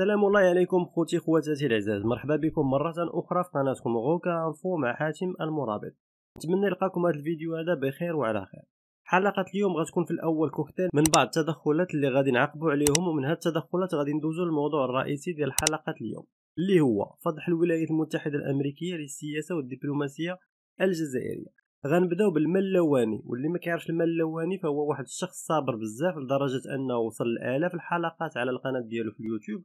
السلام الله عليكم خوتي خواتاتي العزاز مرحبا بكم مرة أخرى في قناتكم غوكا انفو مع حاتم المرابط نتمنى يلقاكم هذا الفيديو هذا بخير وعلى خير حلقة اليوم غتكون في الأول كوكتيل من بعض التدخلات اللي غادي نعقبوا عليهم ومن هاد التدخلات غادي ندوزو للموضوع الرئيسي ديال حلقة اليوم اللي هو فضح الولايات المتحدة الأمريكية للسياسة والدبلوماسية الجزائرية غنبداو بالمال اللواني واللي ما كيعرفش المال اللواني فهو واحد الشخص صابر بزاف لدرجه انه وصل لالاف الحلقات على القناه ديالو في اليوتيوب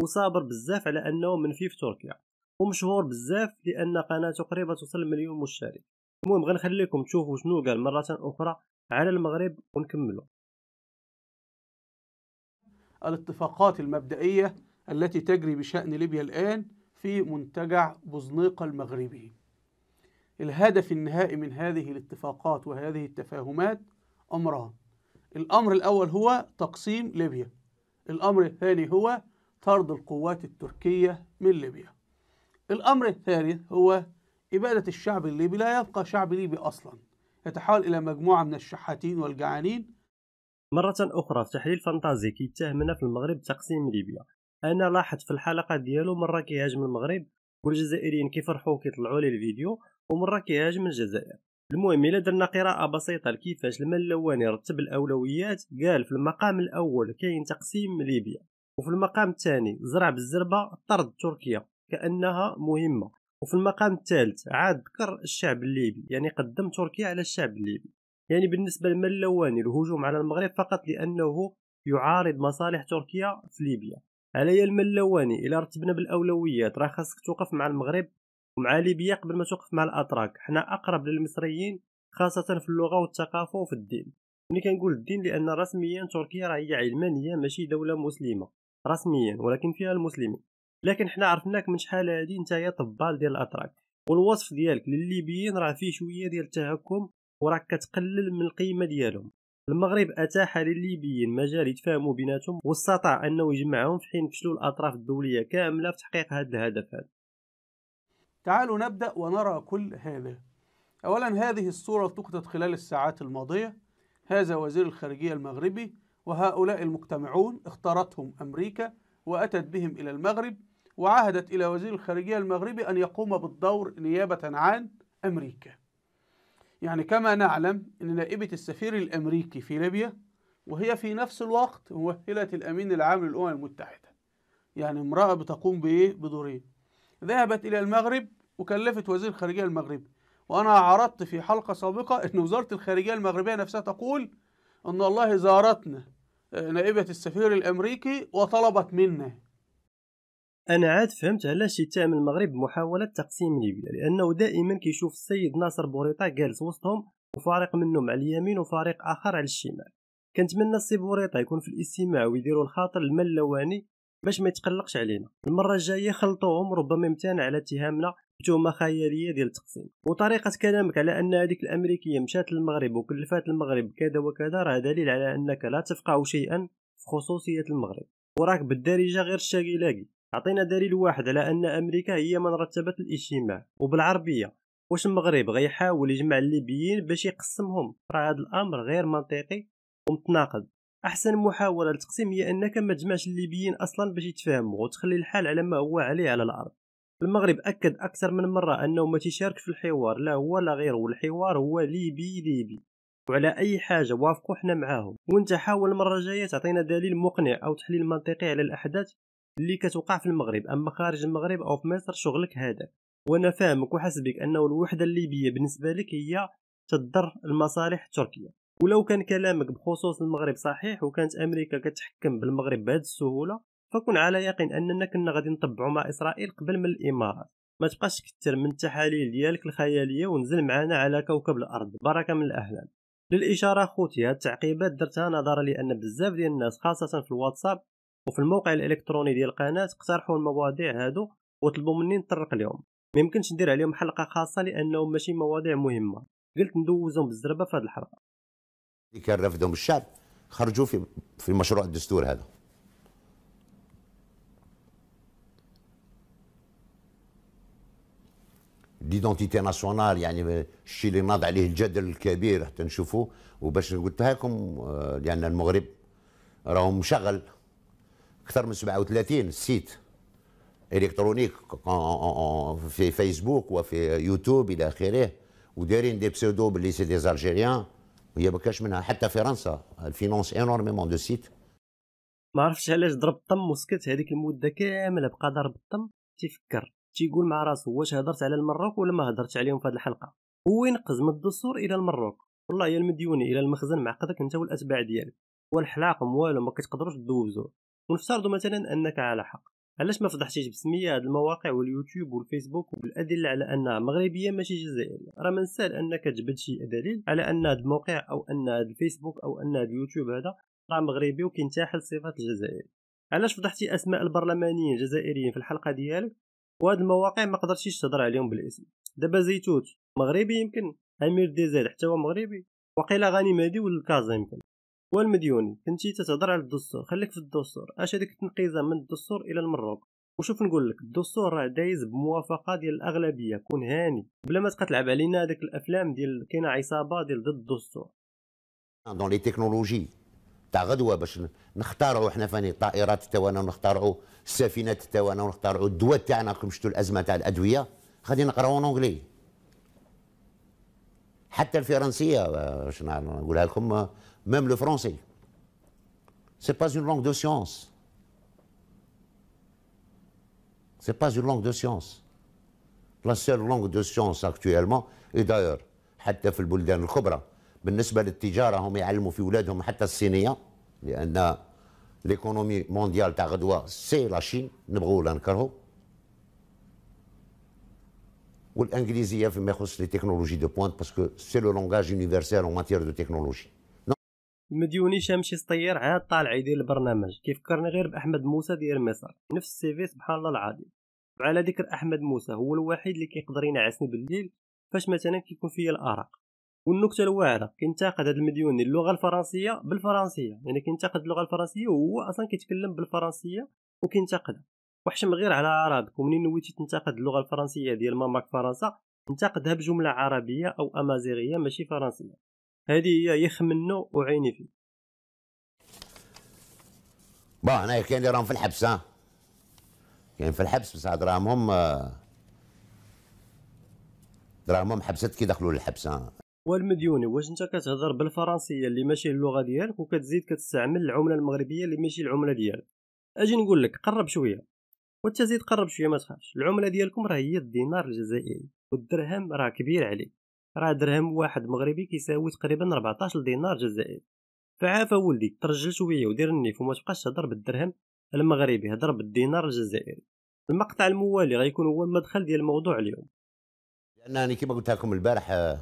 وصابر بزاف على انه من في تركيا ومشهور بزاف لان قناته قريبه توصل مليون مشترك المهم غنخليكم تشوفوا شنو قال مره اخرى على المغرب ونكملوا الاتفاقات المبدئيه التي تجري بشان ليبيا الان في منتجع بوزنيقه المغربي الهدف النهائي من هذه الاتفاقات وهذه التفاهمات امران الامر الاول هو تقسيم ليبيا الامر الثاني هو طرد القوات التركية من ليبيا الأمر الثالث هو إبادة الشعب الليبي لا يبقى شعب ليبي أصلا يتحول إلى مجموعة من الشحاتين والجعانين مرة أخرى في تحليل فانتازي كيتهمنا في المغرب تقسيم ليبيا أنا لاحظت في الحلقة ديالو مرة كيهاجم المغرب والجزائريين كيفرحوا وكيطلعوا لي الفيديو ومرة كيهاجم الجزائر المهم إلا درنا قراءة بسيطة لكيفاش الملواني رتب الأولويات قال في المقام الأول كاين تقسيم ليبيا وفي المقام الثاني زرع بالزربة طرد تركيا كأنها مهمة وفي المقام الثالث عاد ذكر الشعب الليبي يعني قدم تركيا على الشعب الليبي يعني بالنسبة للملواني الهجوم على المغرب فقط لأنه يعارض مصالح تركيا في ليبيا علي الملواني إلى رتبنا بالأولويات راه خاصك توقف مع المغرب ومع ليبيا قبل ما توقف مع الأتراك حنا أقرب للمصريين خاصة في اللغة والثقافة وفي الدين ملي يعني كنقول الدين لأن رسميا تركيا راهي علمانية ماشي دولة مسلمة رسميا ولكن فيها المسلمين لكن حنا عرفناك من شحال هادي نتايا طبال ديال الاتراك والوصف ديالك للليبيين راه فيه شويه ديال التهكم وراك كتقلل من القيمه ديالهم المغرب اتاح للليبيين مجال يتفاهموا بيناتهم واستطاع انه يجمعهم في حين فشلوا الاطراف الدوليه كامله في تحقيق هذا الهدف هذا تعالوا نبدا ونرى كل هذا اولا هذه الصوره التقطت خلال الساعات الماضيه هذا وزير الخارجيه المغربي وهؤلاء المجتمعون اختارتهم أمريكا وأتت بهم إلى المغرب وعهدت إلى وزير الخارجية المغربي أن يقوم بالدور نيابة عن أمريكا يعني كما نعلم أن نائبة السفير الأمريكي في ليبيا وهي في نفس الوقت ممثلة الأمين العام للأمم المتحدة يعني امرأة بتقوم بإيه؟ بدورين ذهبت إلى المغرب وكلفت وزير الخارجية المغربي وأنا عرضت في حلقة سابقة أن وزارة الخارجية المغربية نفسها تقول أن الله زارتنا نائبة السفير الأمريكي وطلبت منه أنا عاد فهمت علاش يتهم المغرب بمحاولة تقسيم ليبيا لأنه دائما كيشوف السيد ناصر بوريطة جالس وسطهم وفريق منهم على اليمين وفريق آخر على الشمال كنتمنى السي بوريطة يكون في الاستماع ويديروا الخاطر الملواني باش ما يتقلقش علينا المرة الجاية خلطوهم ربما يمتنع على اتهامنا تهمه خياليه ديال التقسيم وطريقه كلامك على ان هذيك الامريكيه مشات للمغرب وكلفات المغرب كذا وكذا راه دليل على انك لا تفقه شيئا في خصوصيه المغرب وراك بالدارجه غير الشاكيلاكي عطينا دليل واحد على ان امريكا هي من رتبت الاجتماع وبالعربيه واش المغرب غيحاول يجمع الليبيين باش يقسمهم راه هذا الامر غير منطقي ومتناقض احسن محاوله للتقسيم هي انك ما تجمعش الليبيين اصلا باش يتفاهموا وتخلي الحال على ما هو عليه على الارض المغرب اكد اكثر من مره انه ما تشارك في الحوار لا هو لا غيره الحوار هو ليبي ليبي وعلى اي حاجه وافقوا حنا معاهم وانت حاول المره الجايه تعطينا دليل مقنع او تحليل منطقي على الاحداث اللي كتوقع في المغرب اما خارج المغرب او في مصر شغلك هذا وانا فاهمك وحسبك انه الوحده الليبيه بالنسبه لك هي تضر المصالح التركيه ولو كان كلامك بخصوص المغرب صحيح وكانت امريكا كتحكم بالمغرب بهذه السهوله فكن على يقين اننا كنا غادي نطبعوا مع اسرائيل قبل من الامارات ما تبقاش تكثر من التحاليل ديالك الخياليه ونزل معنا على كوكب الارض بركه من الاهلام للاشاره خوتي هاد التعقيبات درتها نظرا لان بزاف ديال الناس خاصه في الواتساب وفي الموقع الالكتروني ديال القناه اقترحوا المواضيع هادو وطلبوا مني نطرق لهم يمكنش ندير عليهم حلقه خاصه لانهم ماشي مواضيع مهمه قلت ندوزهم بالزربه في هذه الحلقه كان رفضهم الشعب خرجوا في في مشروع الدستور هذا ديدونتيتي ناسيونال يعني الشيء اللي ناض عليه الجدل الكبير حتى نشوفوه وباش قلتها لكم آه، لان المغرب راهو مشغل اكثر من 37 سيت الكترونيك في فيسبوك وفي يوتيوب الى اخره ودايرين دي بسودو باللي سي دي الجيريان وهي ما كاش منها حتى فرنسا الفينونس انورميمون دو سيت ما عرفتش علاش ضرب الطم وسكت هذيك المده كامله بقى ضرب الطم تفكر تيقول مع راسو واش هضرت على المروك ولا ما هضرتش عليهم في هذه الحلقه وينقز من الدستور الى المروك والله يا المديوني الى المخزن معقدك انت والاتباع ديالك والحلاقم والو ما كتقدروش تدوزوه ونفترضوا مثلا انك على حق علاش ما فضحتيش بسميه هاد المواقع واليوتيوب والفيسبوك وبالادله على انها مغربيه ماشي جزائريه راه ما نسال انك تجبد شي دليل على ان هاد الموقع او ان هاد الفيسبوك او ان هاد اليوتيوب هذا راه مغربي وكينتحل صفات الجزائر علاش فضحتي اسماء البرلمانيين الجزائريين في الحلقه ديالك وهاد المواقع ما قدرتيش تهضر عليهم بالاسم دابا زيتوت مغربي يمكن امير ديزير حتى هو مغربي وقيل غني مهدي ولا كازا يمكن والمديوني كنتي تتهضر على الدستور خليك في الدستور اش هذيك التنقيزه من الدستور الى المروك وشوف نقول لك الدستور راه دايز بموافقه ديال الاغلبيه كون هاني بلا ما تبقى تلعب علينا هذيك الافلام ديال كاينه عصابه ديال ضد الدستور dans les technologies تاع غدوه باش نختاروا احنا فاني الطائرات تاعنا ونختاروا السفينات تاعنا ونختاروا الدواء تاعنا كي شفتوا الازمه تاع الادويه غادي نقراو اونغلي حتى الفرنسيه آه، باش نقولها لكم ميم لو فرونسي سي با اون لونغ دو سيونس سي با اون لونغ دو سيونس لا سول لونغ دو سيونس اكتويلمون اي دايور حتى في البلدان الكبرى بالنسبه للتجاره هم يعلموا في اولادهم حتى الصينيه لان ليكونومي مونديال تاع غدوه سي لا شين نبغوا ولا نكرهوا والانجليزيه فيما يخص لي تكنولوجي دو بوينت باسكو سي لو لونغاج يونيفرسال اون ماتيير دو تكنولوجي مديونيش امشي سطير عاد طالع يدير البرنامج كيفكرني غير باحمد موسى ديال مصر نفس السيفي سبحان الله العظيم وعلى ذكر احمد موسى هو الوحيد اللي كيقدر ينعسني بالليل فاش مثلا كيكون فيا الارق والنكته الواعره كينتقد هذا المديوني اللغه الفرنسيه بالفرنسيه يعني كينتقد اللغه الفرنسيه وهو اصلا كيتكلم بالفرنسيه وكينتقدها وحشم غير على اعراضك ومنين نويتي تنتقد اللغه الفرنسيه ديال ماماك فرنسا انتقدها بجمله عربيه او امازيغيه ماشي فرنسيه هذه هي يخ وعيني فيه با انا كاين اللي راهم في الحبس ها كاين في الحبس بصح دراهمهم آه، دراهمهم حبست كي دخلوا للحبس ها والمديوني واش انت كتهضر بالفرنسيه اللي ماشي اللغه ديالك وكتزيد كتستعمل العمله المغربيه اللي ماشي العمله ديالك اجي نقول لك قرب شويه وانت زيد قرب شويه ما تخافش العمله ديالكم راه هي الدينار الجزائري والدرهم راه كبير عليه راه درهم واحد مغربي كيساوي تقريبا 14 دينار جزائري فعافا ولدي ترجل شويه ودير النيف وما تبقاش تهضر بالدرهم المغربي هضر بالدينار الجزائري المقطع الموالي غيكون هو المدخل ديال الموضوع اليوم لانني كما قلت لكم البارح آه،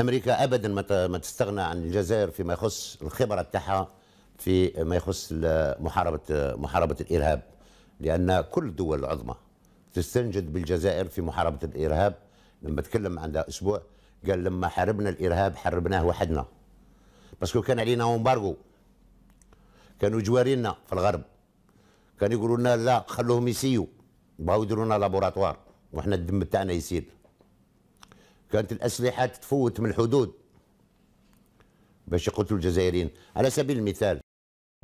امريكا ابدا ما تستغنى عن الجزائر فيما يخص الخبره تاعها في ما يخص محاربه محاربه الارهاب لان كل الدول العظمى تستنجد بالجزائر في محاربه الارهاب لما تكلم عندها اسبوع قال لما حاربنا الارهاب حاربناه وحدنا باسكو كان علينا امبارغو كانوا جوارينا في الغرب كانوا يقولوا لنا لا خلوهم يسيو بغاو يديروا لنا لابوراتوار وحنا الدم تاعنا يسيل كانت الأسلحة تفوت من الحدود باش يقتلوا الجزائريين على سبيل المثال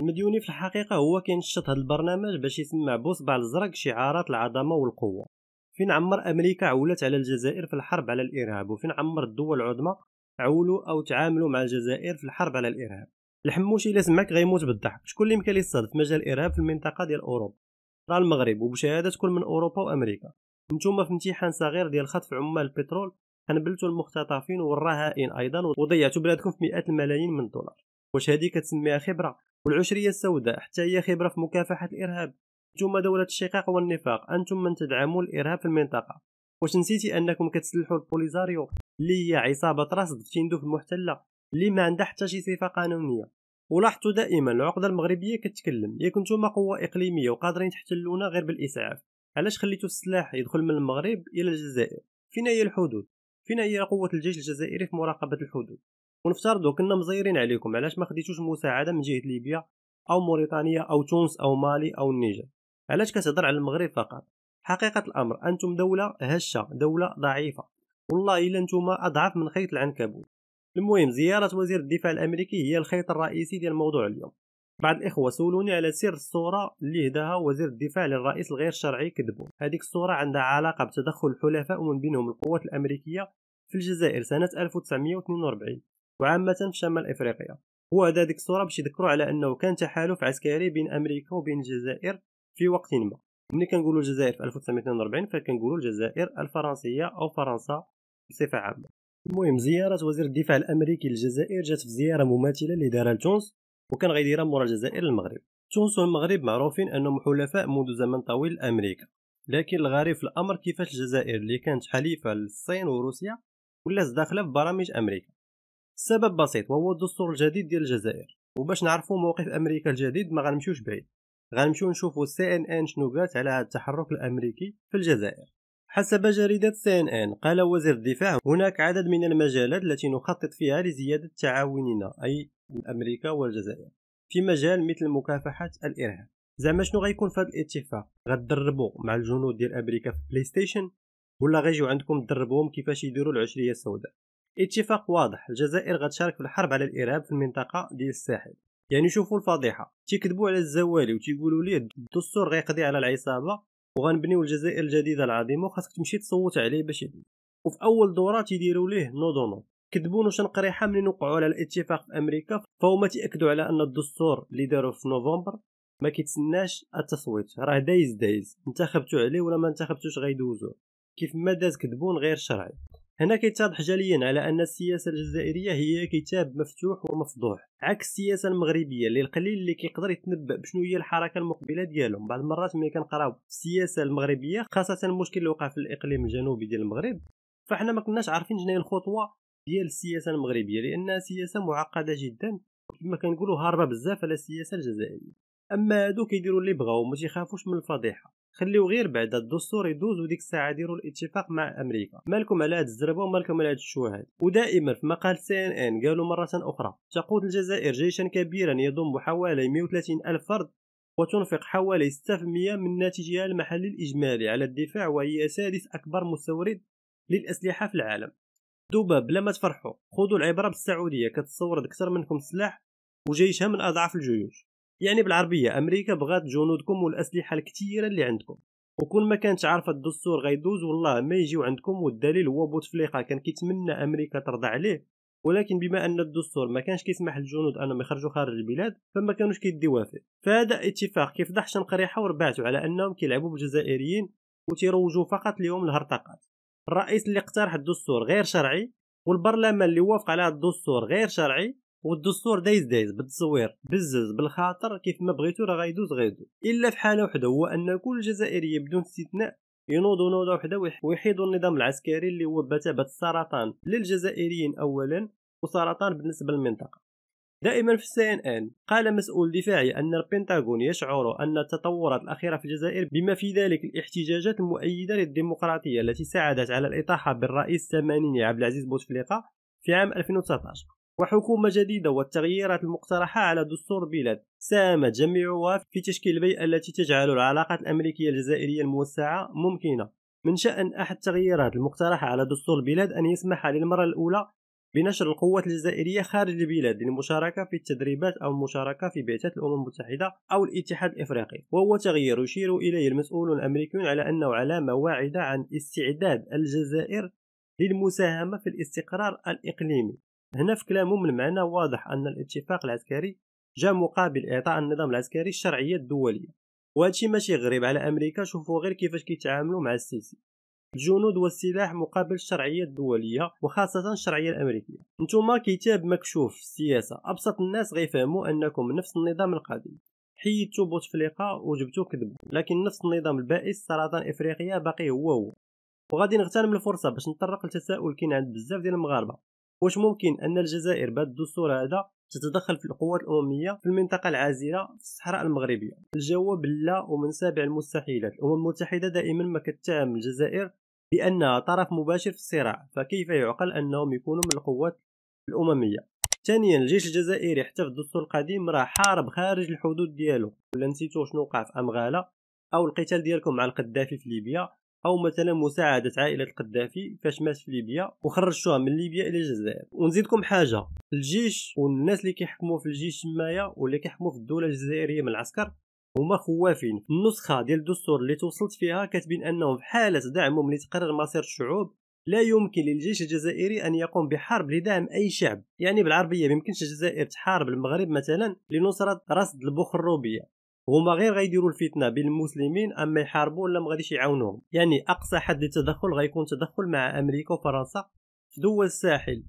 المديوني في الحقيقة هو كينشط هذا البرنامج باش يسمع بوصبع الزرق شعارات العظمة والقوة فين عمر أمريكا عولت على الجزائر في الحرب على الإرهاب وفين عمر الدول العظمى عولوا أو تعاملوا مع الجزائر في الحرب على الإرهاب الحموشي الا سمعك غيموت بالضحك شكون اللي يمكن يصطاد في مجال الارهاب في المنطقه ديال اوروبا راه المغرب وبشهاده كل من اوروبا وامريكا نتوما في امتحان صغير ديال خطف عمال البترول قنبلتوا المختطفين والرهائن ايضا وضيعتو بلادكم في مئات الملايين من الدولار واش هادي كتسميها خبره والعشريه السوداء حتى هي خبره في مكافحه الارهاب انتم دولة الشقاق والنفاق انتم من تدعموا الارهاب في المنطقه واش نسيتي انكم كتسلحوا البوليزاريو اللي هي عصابه راس تندوف المحتله اللي ما عندها حتى شي صفه قانونيه ولاحظتوا دائما العقده المغربيه كتكلم يا إيه كنتم قوه اقليميه وقادرين تحتلونا غير بالاسعاف علاش خليتوا السلاح يدخل من المغرب الى الجزائر فين هي الحدود فين هي قوه الجيش الجزائري في مراقبه الحدود ونفترضوا كنا مزيرين عليكم علاش ما خديتوش مساعده من جهه ليبيا او موريتانيا او تونس او مالي او النيجر علاش كتهضر على المغرب فقط حقيقه الامر انتم دوله هشه دوله ضعيفه والله الا نتوما اضعف من خيط العنكبوت المهم زياره وزير الدفاع الامريكي هي الخيط الرئيسي ديال الموضوع اليوم بعض الإخوة سولوني على سر الصورة اللي هداها وزير الدفاع للرئيس الغير شرعي كذبون هذيك الصورة عندها علاقة بتدخل الحلفاء ومن بينهم القوات الأمريكية في الجزائر سنة 1942 وعامة في شمال إفريقيا هو هذا ديك الصورة باش يذكروا على أنه كان تحالف عسكري بين أمريكا وبين الجزائر في وقت ما ملي كنقولوا الجزائر في 1942 فكنقولوا الجزائر الفرنسية أو فرنسا بصفة عامة المهم زيارة وزير الدفاع الأمريكي للجزائر جات في زيارة مماثلة اللي تونس وكان غيديرها مورا الجزائر المغرب تونس والمغرب معروفين انهم حلفاء منذ زمن طويل امريكا لكن الغريب في الامر كيفاش الجزائر اللي كانت حليفه للصين وروسيا ولات داخله في برامج امريكا السبب بسيط وهو الدستور الجديد ديال الجزائر وباش نعرفوا موقف امريكا الجديد ما غنمشيوش بعيد غنمشيو نشوفوا سي ان ان شنو قالت على هذا التحرك الامريكي في الجزائر حسب جريدة سي ان ان قال وزير الدفاع هناك عدد من المجالات التي نخطط فيها لزيادة تعاوننا أي من امريكا والجزائر في مجال مثل مكافحه الارهاب زعما شنو غيكون في هذا الاتفاق غتدربوا مع الجنود ديال امريكا في بلاي ستيشن ولا غيجيو عندكم تدربوهم كيفاش يديروا العشريه السوداء اتفاق واضح الجزائر غتشارك في الحرب على الارهاب في المنطقه ديال الساحل يعني شوفوا الفضيحه تيكذبوا على الزوالي وتيقولوا ليه الدستور غيقضي على العصابه وغنبنيو الجزائر الجديده العظيمه وخاصك تمشي تصوت عليه باش وفي اول دوره تيديروا ليه نو دو نو كذبون وشنقري حاملين وقعوا على الاتفاق في امريكا فهما تاكدوا على ان الدستور اللي داروا في نوفمبر ما كيتسناش التصويت راه دايز دايز انتخبتوا عليه ولا ما انتخبتوش غيدوزو كيف ما داز كذبون غير شرعي هنا كيتضح جليا على ان السياسه الجزائريه هي كتاب مفتوح ومفضوح عكس السياسه المغربيه اللي القليل اللي كيقدر يتنبا بشنو هي الحركه المقبله ديالهم بعض المرات ملي كنقراو السياسه المغربيه خاصه المشكل اللي وقع في الاقليم الجنوبي ديال المغرب فاحنا ما كناش عارفين شنو الخطوه ديال السياسه المغربيه لانها سياسه معقده جدا كما كنقولوا هاربه بزاف على السياسه الجزائريه اما هادو كيديروا اللي بغاو ما تيخافوش من الفضيحه خليو غير بعد الدستور يدوز وديك الساعه ديروا الاتفاق مع امريكا مالكم على هاد الزربه ومالكم على هاد الشواهد ودائما في مقال سي ان ان قالوا مره اخرى تقود الجزائر جيشا كبيرا يضم حوالي 130 الف فرد وتنفق حوالي 6% من ناتجها المحلي الاجمالي على الدفاع وهي سادس اكبر مستورد للاسلحه في العالم دوبا بلا ما تفرحوا خذوا العبره بالسعوديه كتصور اكثر منكم السلاح وجيشها من اضعف الجيوش يعني بالعربيه امريكا بغات جنودكم والاسلحه الكثيره اللي عندكم وكون ما كانت عارفه الدستور غيدوز والله ما يجيو عندكم والدليل هو بوتفليقه كان كيتمنى امريكا ترضى عليه ولكن بما ان الدستور ما كانش كيسمح للجنود انهم يخرجوا خارج البلاد فما كانوش كيديوها فيه فهذا اتفاق كيفضح شنقريحه وربعته على انهم كيلعبوا بالجزائريين وتيروجوا فقط ليوم الهرطقات الرئيس اللي اقترح الدستور غير شرعي والبرلمان اللي وافق على الدستور غير شرعي والدستور دايز دايز بالتصوير بزز بالخاطر كيف ما بغيتو راه غيدوز غيدوز الا في حاله وحده هو ان كل جزائري بدون استثناء ينوضوا نوضه وحده ويحيدوا النظام العسكري اللي هو بتبت السرطان للجزائريين اولا وسرطان بالنسبه للمنطقه دائما في السي ان ان قال مسؤول دفاعي أن البنتاغون يشعر أن التطورات الأخيرة في الجزائر بما في ذلك الاحتجاجات المؤيدة للديمقراطية التي ساعدت على الإطاحة بالرئيس الثمانيني عبد العزيز بوتفليقة في عام 2019 وحكومة جديدة والتغييرات المقترحة على دستور البلاد ساهمت جميعها في تشكيل البيئة التي تجعل العلاقات الأمريكية الجزائرية الموسعة ممكنة من شأن أحد التغييرات المقترحة على دستور البلاد أن يسمح للمرة الأولى بنشر القوات الجزائرية خارج البلاد للمشاركة في التدريبات أو المشاركة في بعثات الأمم المتحدة أو الاتحاد الإفريقي وهو تغيير يشير إليه المسؤولون الأمريكيون على أنه علامة واعدة عن استعداد الجزائر للمساهمة في الاستقرار الإقليمي هنا في كلامهم المعنى واضح أن الاتفاق العسكري جاء مقابل إعطاء النظام العسكري الشرعية الدولية وهادشي ماشي غريب على أمريكا شوفوا غير كيفاش كيتعاملوا مع السيسي الجنود والسلاح مقابل الشرعيه الدوليه وخاصه الشرعيه الامريكيه نتوما كتاب مكشوف السياسه ابسط الناس غيفهموا انكم نفس النظام القديم حيدتو بوتفليقه وجبتو كذب لكن نفس النظام البائس سرطان افريقيا باقي هو هو وغادي نغتنم الفرصه باش نطرق لتساؤل كاين عند بزاف ديال المغاربه واش ممكن ان الجزائر بعد الدستور هذا تتدخل في القوات الامميه في المنطقه العازله في الصحراء المغربيه الجواب لا ومن سابع المستحيلات الامم المتحده دائما ما كتهم الجزائر بأنها طرف مباشر في الصراع فكيف يعقل أنهم يكونوا من القوات الأممية ثانيا الجيش الجزائري حتى في الدستور القديم راه حارب خارج الحدود ديالو ولا نسيتو شنو وقع في أمغالة أو القتال ديالكم مع القذافي في ليبيا او مثلا مساعده عائله القذافي فاش مات في ليبيا وخرجتوها من ليبيا الى الجزائر ونزيدكم حاجه الجيش والناس اللي كيحكموا في الجيش تمايا واللي كيحكموا في الدوله الجزائريه من العسكر هما خوافين النسخه ديال الدستور اللي توصلت فيها كتبين انهم في حاله دعمهم لتقرر مصير الشعوب لا يمكن للجيش الجزائري ان يقوم بحرب لدعم اي شعب يعني بالعربيه ميمكنش الجزائر تحارب المغرب مثلا لنصره رصد البخروبيه هما غير غيديروا الفتنه بين المسلمين اما يحاربوا ولا مغاديش يعاونوهم يعني اقصى حد للتدخل غيكون تدخل مع امريكا وفرنسا في دول الساحل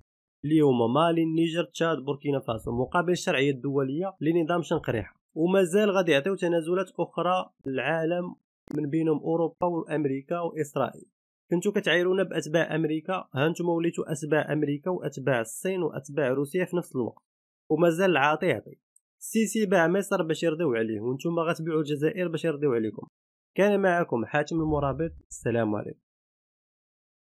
اليوم مالي النيجر تشاد بوركينا فاسو مقابل الشرعيه الدوليه لنظام شنقريحه ومازال غادي يعطيو تنازلات اخرى للعالم من بينهم اوروبا وامريكا واسرائيل كنتو كتعايرونا باتباع امريكا ها نتوما وليتو اتباع امريكا واتباع الصين واتباع روسيا في نفس الوقت ومازال العاطي يعطي السيسي باع مصر باش يرضيو عليه وانتم غتبيعوا الجزائر باش يرضيو عليكم كان معكم حاتم المرابط السلام عليكم